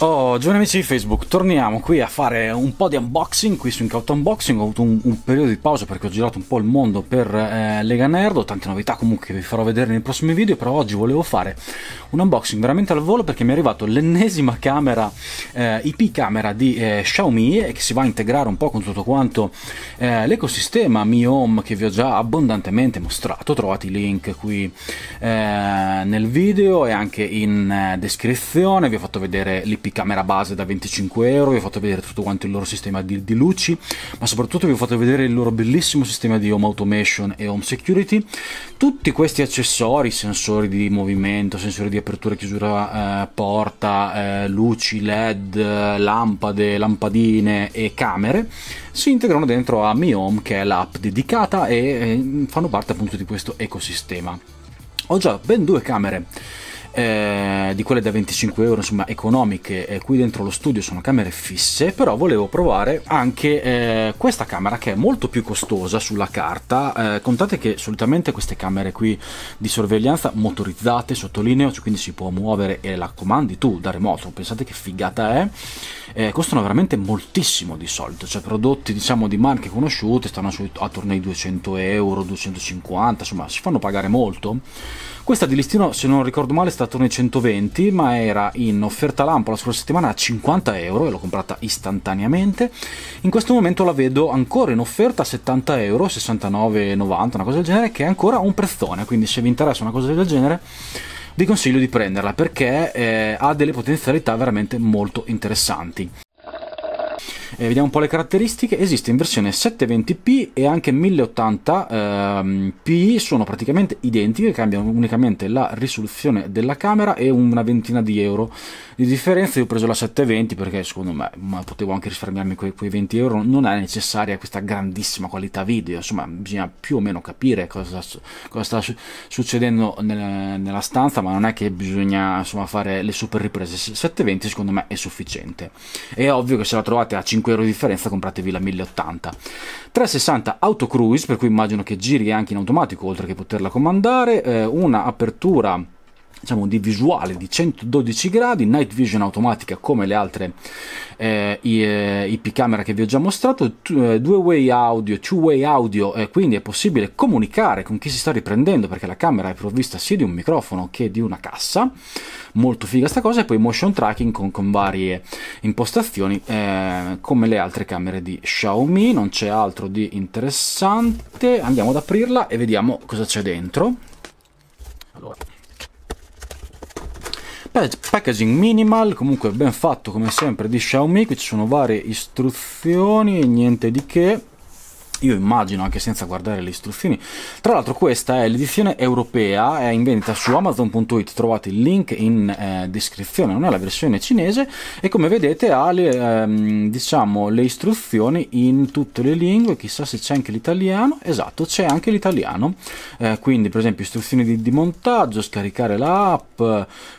Oh, giovani amici di Facebook, torniamo qui a fare un po' di unboxing qui su Incaut Unboxing. Ho avuto un, un, periodo di pausa perché ho girato un po' il mondo per eh, Lega Nerd. Ho tante novità comunque che vi farò vedere nei prossimi video. Però oggi volevo fare un unboxing veramente al volo perché mi è arrivato l'ennesima camera eh, IP camera di eh, Xiaomi che si va a integrare un po' con tutto quanto eh, l'ecosistema Mi Home che vi ho già abbondantemente mostrato. Trovate i link qui eh, nel video e anche in eh, descrizione. Vi ho fatto vedere l'IP camera base da 25 euro, vi ho fatto vedere tutto quanto il loro sistema di, di, luci, ma soprattutto vi ho fatto vedere il loro bellissimo sistema di home automation e home security. Tutti questi accessori, sensori di movimento, sensori di apertura e chiusura eh, porta, eh, luci, led, lampade, lampadine e camere, si integrano dentro a Mi Home che è l'app dedicata e, e eh, fanno parte appunto di questo ecosistema. Ho già ben due camere eh, di quelle da 25 euro, insomma economiche, eh, qui dentro lo studio sono camere fisse, però volevo provare anche eh, questa camera che è molto più costosa sulla carta, eh, contate che solitamente queste camere qui di sorveglianza motorizzate, sottolineo, cioè quindi si può muovere e la comandi tu da remoto, pensate che figata è, eh, costano veramente moltissimo di solito, cioè prodotti diciamo di marche conosciute stanno attorno ai 200 euro, 250, insomma si fanno pagare molto. Questa di listino, se non ricordo male, sta attorno 120 ma era in offerta lampo la scorsa settimana a 50 euro e l'ho comprata istantaneamente in questo momento la vedo ancora in offerta a 70 euro 69,90 una cosa del genere che è ancora un prezzone quindi se vi interessa una cosa del genere vi consiglio di prenderla perché eh, ha delle potenzialità veramente molto interessanti eh, vediamo un po' le caratteristiche. Esiste in versione 720p e anche 1080p, ehm, sono praticamente identiche, cambiano unicamente la risoluzione della camera e una ventina di euro di differenza. Io ho preso la 720 perché secondo me potevo anche risparmiarmi quei, quei 20 euro. Non è necessaria questa grandissima qualità video, insomma, bisogna più o meno capire cosa, cosa sta succedendo nel, nella stanza, ma non è che bisogna insomma, fare le super riprese. 720 secondo me è sufficiente. È ovvio che se la trovate a 5 5 euro di differenza compratevi la 1080. 360 auto cruise, per cui immagino che giri anche in automatico oltre che poterla comandare, eh, una apertura diciamo, di visuale di 112 gradi, night vision automatica come le altre eh, IP eh, camera che vi ho già mostrato, eh, due way audio, two way audio, eh, quindi è possibile comunicare con chi si sta riprendendo perché la camera è provvista sia di un microfono che di una cassa, molto figa sta cosa, e poi motion tracking con, con varie impostazioni eh, come le altre camere di Xiaomi, non c'è altro di interessante, andiamo ad aprirla e vediamo cosa c'è dentro. Allora packaging minimal comunque ben fatto come sempre di Xiaomi qui ci sono varie istruzioni niente di che io immagino anche senza guardare le istruzioni. Tra l'altro questa è l'edizione europea, è in vendita su amazon.it, trovate il link in eh, descrizione, non è la versione cinese e come vedete ha le, ehm, diciamo, le istruzioni in tutte le lingue, chissà se c'è anche l'italiano, esatto c'è anche l'italiano, eh, quindi per esempio istruzioni di, di, montaggio, scaricare l'app,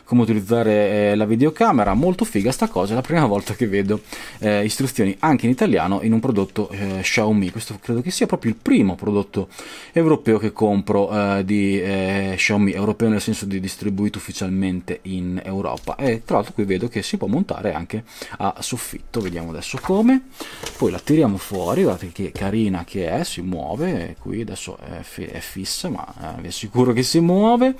come utilizzare eh, la videocamera, molto figa sta cosa, è la prima volta che vedo eh, istruzioni anche in italiano in un prodotto eh, Xiaomi, questo credo che sia proprio il primo prodotto europeo che compro eh, di eh, Xiaomi, europeo nel senso di distribuito ufficialmente in Europa e tra l'altro qui vedo che si può montare anche a soffitto, vediamo adesso come, poi la tiriamo fuori, guardate che carina che è, si muove, qui adesso è, è fissa ma eh, vi assicuro che si muove,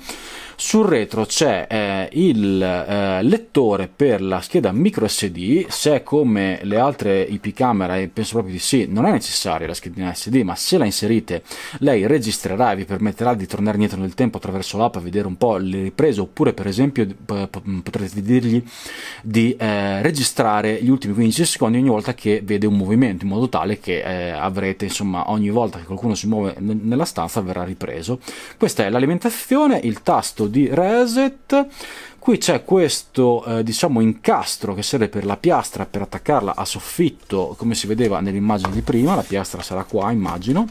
sul retro c'è eh, il eh, lettore per la scheda micro SD, se come le altre IP camera, e penso proprio di sì, non è necessaria la schedina SD, ma se la inserite lei registrerà e vi permetterà di tornare indietro nel tempo attraverso l'app a vedere un po' le riprese, oppure per esempio potrete dirgli di eh, registrare gli ultimi 15 secondi ogni volta che vede un movimento, in modo tale che eh, avrete insomma ogni volta che qualcuno si muove nella stanza verrà ripreso. Questa è l'alimentazione, il tasto di reset qui c'è questo eh, diciamo incastro che serve per la piastra per attaccarla a soffitto come si vedeva nell'immagine di prima la piastra sarà qua immagino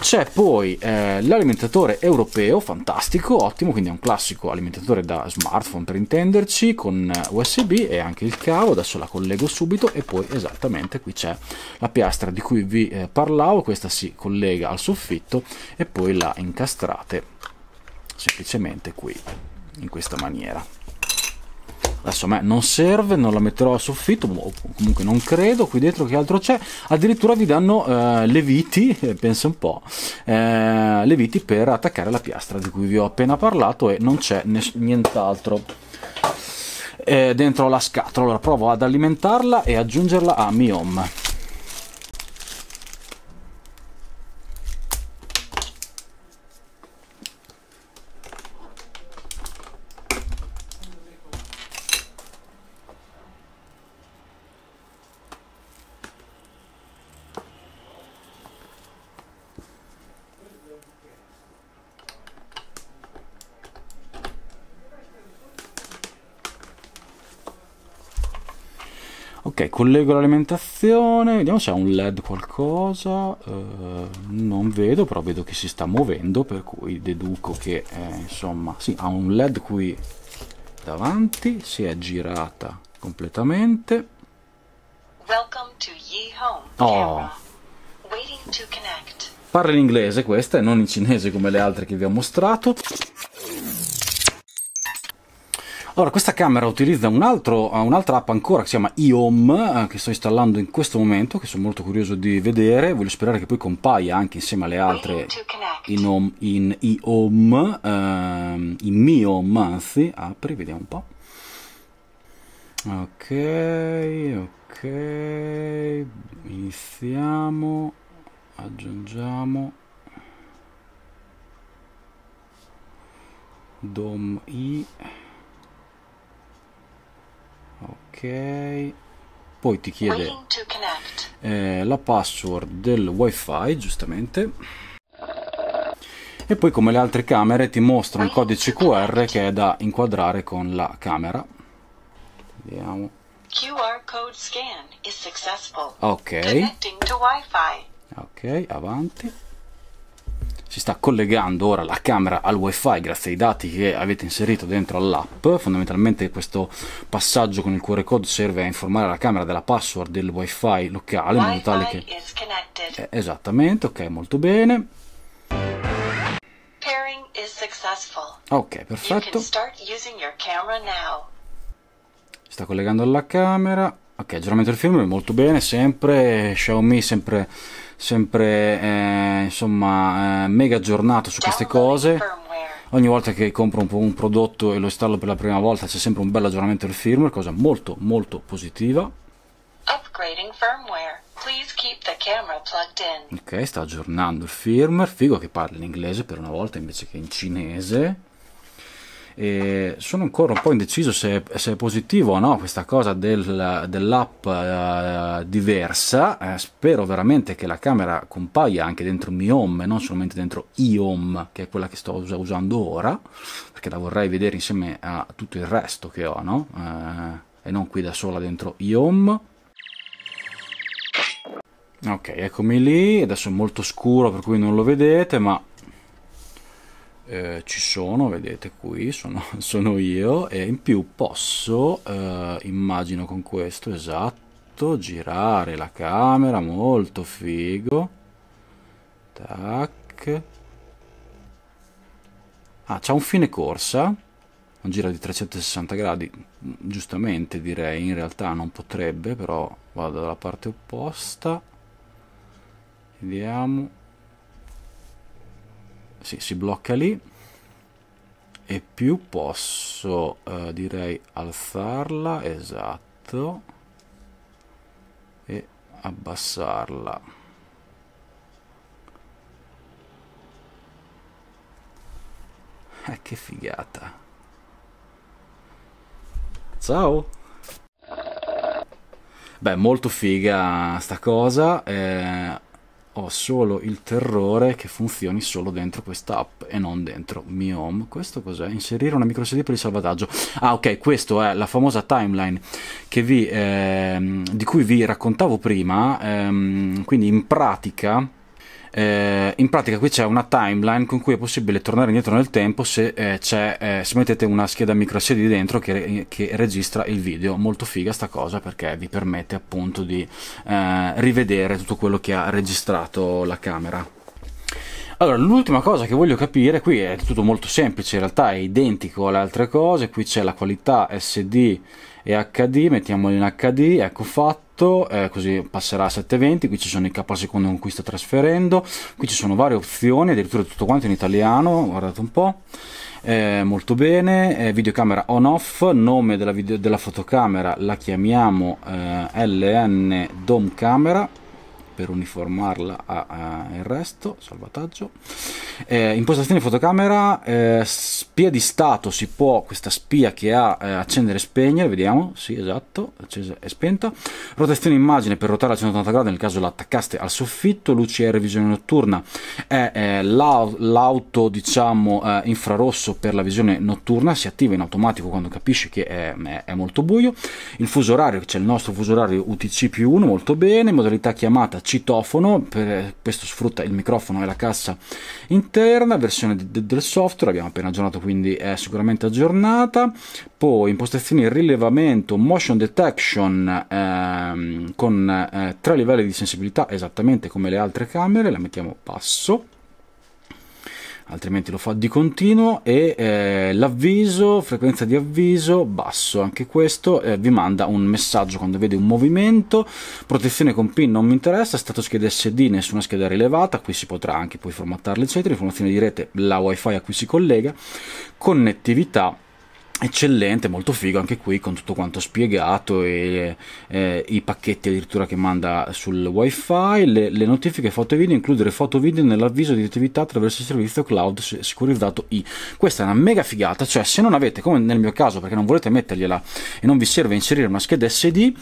c'è poi eh, l'alimentatore europeo, fantastico, ottimo, quindi è un classico alimentatore da smartphone per intenderci, con eh, USB e anche il cavo, adesso la collego subito e poi esattamente qui c'è la piastra di cui vi eh, parlavo, questa si collega al soffitto e poi la incastrate semplicemente qui in questa maniera adesso a me non serve non la metterò a soffitto boh, comunque non credo qui dentro che altro c'è addirittura vi danno eh, le viti eh, penso un po' eh, le viti per attaccare la piastra di cui vi ho appena parlato e non c'è nient'altro eh, dentro la scatola allora provo ad alimentarla e aggiungerla a Miom Ok, collego l'alimentazione, vediamo se ha un led qualcosa, eh, non vedo, però vedo che si sta muovendo, per cui deduco che eh, insomma, sì, ha un led qui davanti, si è girata completamente. Oh. Parla in inglese questa e non in cinese come le altre che vi ho mostrato. Allora, questa camera utilizza eh, un'altra app ancora che si chiama iHome, eh, che sto installando in questo momento, che sono molto curioso di vedere. Voglio sperare che poi compaia anche insieme alle altre in, home, in iHome, ehm, in MiHome, anzi. Apri, vediamo un po'. Ok, ok. Iniziamo, aggiungiamo. Dom i ok poi ti chiede eh, la password del wifi giustamente e poi come le altre camere ti mostra un codice QR che è da inquadrare con la camera vediamo ok ok avanti si sta collegando ora la camera al wifi grazie ai dati che avete inserito dentro all'app fondamentalmente questo passaggio con il QR code serve a informare la camera della password del wifi locale in modo tale che eh, esattamente ok molto bene pairing is successful ok perfetto si sta collegando alla camera ok aggiornamento del firmware molto bene sempre Xiaomi sempre sempre eh, insomma eh, mega aggiornato su queste cose ogni volta che compro un, un, prodotto e lo installo per la prima volta c'è sempre un bel aggiornamento del firmware cosa molto molto positiva ok sta aggiornando il firmware figo che parla in inglese per una volta invece che in cinese e sono ancora un po' indeciso se, se è positivo o no questa cosa del, dell'app uh, diversa. Eh, spero veramente che la camera compaia anche dentro Mi Home e non solamente dentro iHome, che è quella che sto us- usando ora, perché la vorrei vedere insieme a tutto il resto che ho, no? Eh, e non qui da sola dentro iHome. Ok, eccomi lì, adesso è molto scuro per cui non lo vedete, ma eh, ci sono, vedete qui, sono, sono, io e in più posso, eh, immagino con questo, esatto, girare la camera, molto figo, tac, ah c'è un fine corsa, un giro di 360 gradi, giustamente direi, in realtà non potrebbe, però vado dalla parte opposta, vediamo, sì, si blocca lì e più posso eh, direi alzarla esatto e abbassarla eh, che figata ciao beh molto figa sta cosa eh ho solo il terrore che funzioni solo dentro questa app e non dentro mi home. Questo cos'è? Inserire una microSD per il salvataggio. Ah, ok, questa è la famosa timeline vi, ehm, di cui vi raccontavo prima. Ehm, quindi in pratica eh, in pratica qui c'è una timeline con cui è possibile tornare indietro nel tempo se, eh, eh se mettete una scheda microSD dentro che, che, registra il video. Molto figa sta cosa perché vi permette appunto di eh, rivedere tutto quello che ha registrato la camera. Allora, l'ultima cosa che voglio capire, qui è tutto molto semplice, in realtà è identico alle altre cose, qui c'è la qualità SD e HD, mettiamolo in HD, ecco fatto 8, eh, così passerà a 720, qui ci sono i k secondo con cui sta trasferendo, qui ci sono varie opzioni, addirittura tutto quanto in italiano, guardate un po'. Eh, molto bene, eh, videocamera on off, nome della, video, della fotocamera la chiamiamo eh, LN Dome Camera per uniformarla al resto, salvataggio. Eh, impostazioni fotocamera, eh, spia di stato si può, questa spia che ha eh, accendere e spegnere, vediamo, sì esatto, accesa e spenta. Rotazione immagine per ruotare a 180 gradi nel caso l'attaccaste al soffitto, luci e visione notturna è eh, l'auto diciamo eh, infrarosso per la visione notturna, si attiva in automatico quando capisce che è, è molto buio. Il fuso orario, c'è il nostro fuso orario UTC più 1, molto bene, modalità chiamata citofono, per, questo sfrutta il microfono e la cassa interna, versione di, di, del software, abbiamo appena aggiornato quindi è sicuramente aggiornata, poi impostazioni rilevamento, motion detection ehm, con eh, tre livelli di sensibilità esattamente come le altre camere, la mettiamo basso, altrimenti lo fa di continuo e eh, l'avviso, frequenza di avviso basso, anche questo eh, vi manda un messaggio quando vede un movimento, protezione con pin non mi interessa, stato scheda SD nessuna scheda rilevata, qui si potrà anche poi formattarla eccetera, informazione di rete la wifi a cui si collega, connettività eccellente, molto figo anche qui con tutto quanto spiegato e eh, i pacchetti addirittura che manda sul wifi, le, le notifiche foto e video, includere foto e video nell'avviso di attività attraverso il servizio cloud sicurizzato i. Questa è una mega figata, cioè se non avete, come nel mio caso perché non volete mettergliela e non vi serve inserire una scheda SD,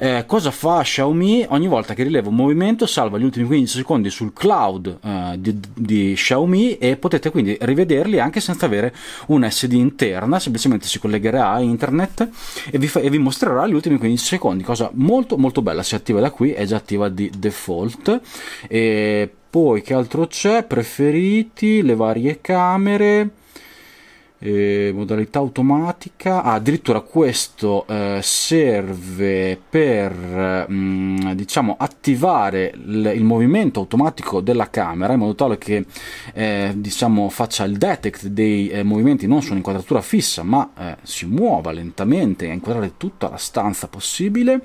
eh, cosa fa Xiaomi? Ogni volta che rilevo un movimento salva gli ultimi 15 secondi sul cloud eh, di, di Xiaomi e potete quindi rivederli anche senza avere un SD interna, semplicemente ovviamente si collegherà a internet e vi, fa, e vi mostrerà gli ultimi 15 secondi, cosa molto molto bella, si attiva da qui, è già attiva di default. E poi che altro c'è? Preferiti, le varie camere eh, modalità automatica ah, addirittura questo eh, serve per mh, mm, diciamo attivare l- il movimento automatico della camera in modo tale che eh, diciamo faccia il detect dei eh, movimenti non su un'inquadratura fissa ma eh, si muova lentamente a inquadrare tutta la stanza possibile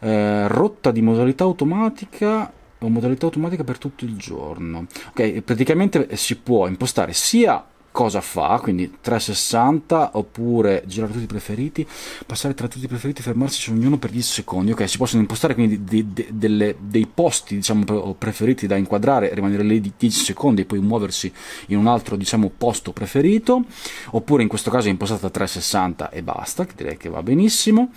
eh, rotta di modalità automatica o modalità automatica per tutto il giorno ok praticamente si può impostare sia cosa fa, quindi 360 oppure girare tutti i preferiti, passare tra tutti i preferiti, e fermarsi su ognuno per 10 secondi, ok, si possono impostare quindi de, de, delle, dei posti diciamo, preferiti da inquadrare, rimanere lì di 10 secondi e poi muoversi in un altro diciamo, posto preferito, oppure in questo caso è impostata 360 e basta, che direi che va benissimo,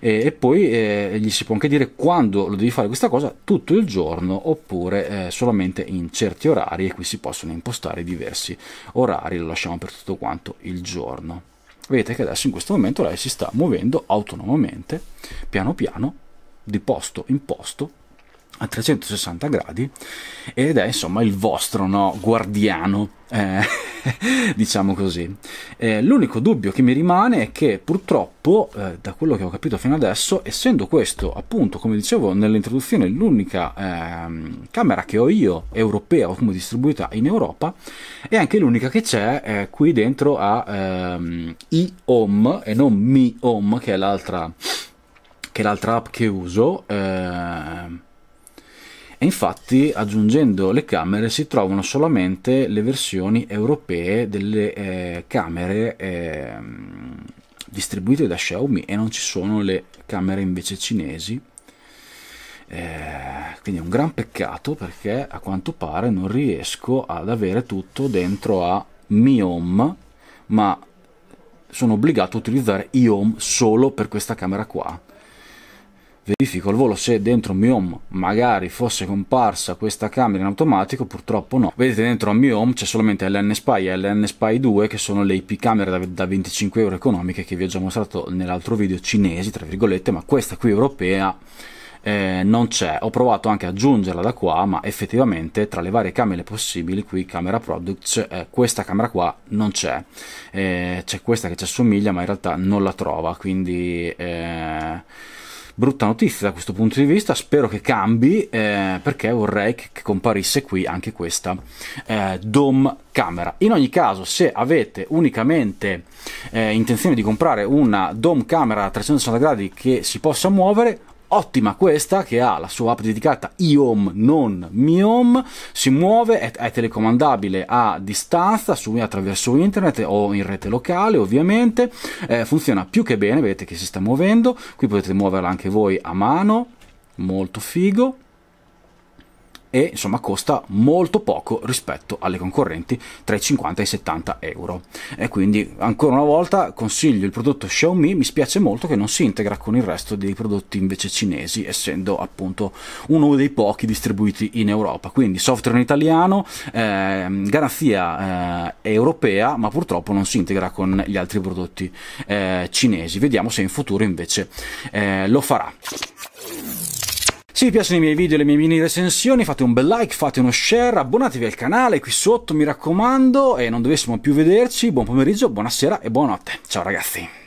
e, e poi eh, gli si può anche dire quando lo devi fare questa cosa, tutto il giorno oppure eh, solamente in certi orari e qui si possono impostare diversi orari magari lo lasciamo per tutto quanto il giorno. Vedete che adesso in questo momento lei si sta muovendo autonomamente, piano piano, di posto in posto, a 360 gradi ed è insomma il vostro no, guardiano, eh, diciamo così. Eh, l'unico dubbio che mi rimane è che purtroppo, eh, da quello che ho capito fino adesso, essendo questo appunto, come dicevo nell'introduzione, l'unica ehm, camera che ho io europea o come distribuita in Europa, è anche l'unica che c'è eh, qui dentro a ehm, iHome e non Mi Home, che è l'altra, che è l'altra app che uso ehm, e infatti aggiungendo le camere si trovano solamente le versioni europee delle eh, camere eh, distribuite da Xiaomi e non ci sono le camere invece cinesi eh, quindi è un gran peccato perché a quanto pare non riesco ad avere tutto dentro a Mi Home ma sono obbligato a utilizzare iHome solo per questa camera qua verifico al volo se dentro mi home magari fosse comparsa questa camera in automatico, purtroppo no. Vedete dentro a mi home c'è solamente LN Spy e LN Spy 2 che sono le IP camere da, 25 euro economiche che vi ho già mostrato nell'altro video cinesi, tra virgolette, ma questa qui europea eh, non c'è. Ho provato anche ad aggiungerla da qua, ma effettivamente tra le varie camere possibili, qui Camera Products, eh, questa camera qua non c'è. Eh, c'è questa che ci assomiglia, ma in realtà non la trova, quindi eh, brutta notizia da questo punto di vista, spero che cambi eh, perché vorrei che, comparisse qui anche questa eh, DOM camera. In ogni caso, se avete unicamente eh, intenzione di comprare una DOM camera a 360 gradi che si possa muovere, Ottima questa che ha la sua app dedicata iOM non MiOM, si muove, è, è, telecomandabile a distanza, su, attraverso internet o in rete locale ovviamente, eh, funziona più che bene, vedete che si sta muovendo, qui potete muoverla anche voi a mano, molto figo e insomma costa molto poco rispetto alle concorrenti tra i 50 e i 70 euro e quindi ancora una volta consiglio il prodotto Xiaomi mi spiace molto che non si integra con il resto dei prodotti invece cinesi essendo appunto uno dei pochi distribuiti in Europa quindi software in italiano eh, garanzia eh, europea ma purtroppo non si integra con gli altri prodotti eh, cinesi vediamo se in futuro invece eh, lo farà se vi piacciono i miei video e le mie mini recensioni fate un bel like, fate uno share, abbonatevi al canale qui sotto mi raccomando e non dovessimo più vederci, buon pomeriggio, buonasera e buonanotte. Ciao ragazzi!